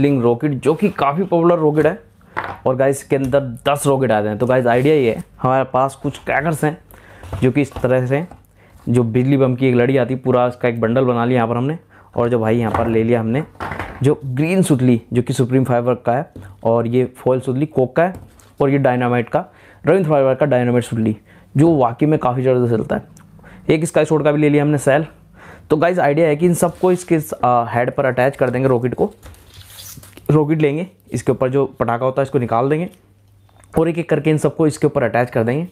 Sling rocket जो कि काफ़ी पॉपुलर रॉकेट है और गाइस इसके अंदर दस रॉकेट आते हैं तो गाइस आइडिया ये है हमारे पास कुछ क्रैकर्स हैं जो कि इस तरह से जो बिजली बम की एक लड़ी आती पूरा इसका एक बंडल बना लिया यहाँ पर हमने और जो भाई यहाँ पर ले लिया हमने जो ग्रीन सुतली जो कि सुप्रीम फाइवर का है और ये फॉल सुतली कोक का है और ये डायनामाइट का रविंद फाइवर का डायनामाइट सुतली जो वाकई में काफ़ी ज़्यादा चलता है एक स्काई शॉट का भी ले लिया हमने सेल तो गाइज आइडिया है कि इन सबको इसके हेड पर अटैच कर देंगे रॉकेट को रॉकेट लेंगे इसके ऊपर जो पटाखा होता है इसको निकाल देंगे और एक एक करके इन सबको इसके ऊपर अटैच कर देंगे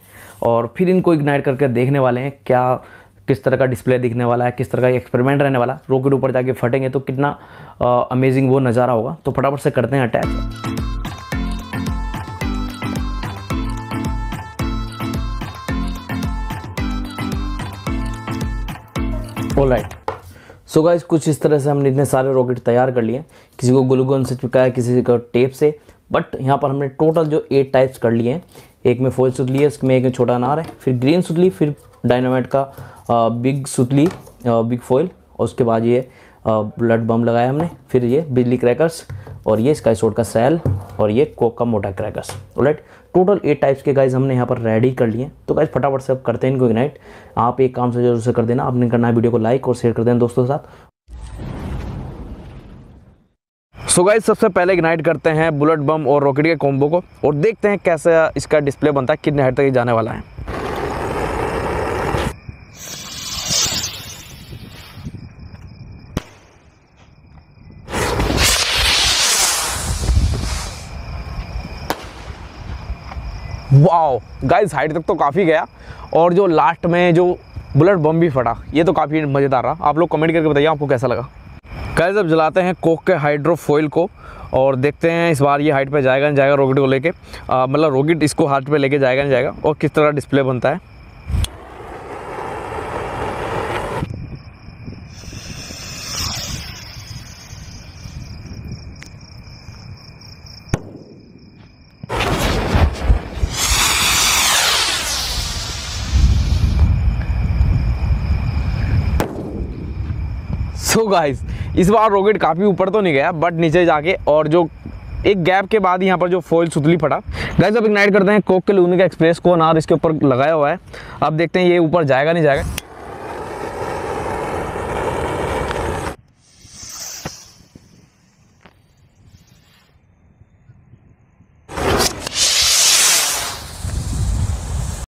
और फिर इनको इग्नाइट करके देखने वाले हैं क्या किस तरह का डिस्प्ले दिखने वाला है किस तरह का एक्सपेरिमेंट रहने वाला रॉकेट ऊपर जाके फटेंगे तो कितना अमेजिंग वो नज़ारा होगा तो फटाफट से करते हैं attach All right. So guys कुछ इस तरह से हमने इतने सारे रॉकेट तैयार कर लिए किसी को ग्लूगन से चिपकाया किसी को टेप से बट यहाँ पर हमने टोटल जो एट टाइप्स कर लिए हैं एक में फोल सुतली है उसमें एक में छोटा अनार है फिर ग्रीन सुतली फिर डायनामाइट का आ, बिग सुतली आ, बिग फॉइल और उसके बाद ये ब्लड बम लगाया हमने फिर ये बिजली क्रैकर्स और ये स्काई का सेल और ये कोका मोटा crackers right total eight types के गाइज हमने यहाँ पर रेडी कर लिए तो गाइज फटाफट से आप करते हैं इनको इग्नाइट आप एक काम से जरूर से कर देना आपने करना है वीडियो को लाइक और शेयर कर देना दोस्तों के साथ सो गाइज सबसे पहले इग्नाइट करते हैं बुलेट बम और रॉकेट के कॉम्बो को और देखते हैं कैसे इसका डिस्प्ले बनता है कितने हेड तक जाने वाला है वाओ गाइस हाइट तक तो काफ़ी गया और जो लास्ट में जो बुलेट बम भी फटा ये तो काफ़ी मज़ेदार रहा आप लोग कमेंट करके बताइए आपको कैसा लगा गाइस अब जलाते हैं कोक के हाइड्रोफोइल को और देखते हैं इस बार ये हाइट पे जाएगा नहीं जाएगा रॉकेट को लेके मतलब रॉकेट इसको हाइट पे लेके जाएगा नहीं जाएगा और किस तरह डिस्प्ले बनता है सो so गाइस इस बार रॉकेट काफ़ी ऊपर तो नहीं गया बट नीचे जाके और जो एक गैप के बाद यहाँ पर जो फॉइल सुतली फटा गाइस अब इग्नाइट करते हैं कोक के लूनिक एक्सप्रेस को अनार इसके ऊपर लगाया हुआ है अब देखते हैं ये ऊपर जाएगा नहीं जाएगा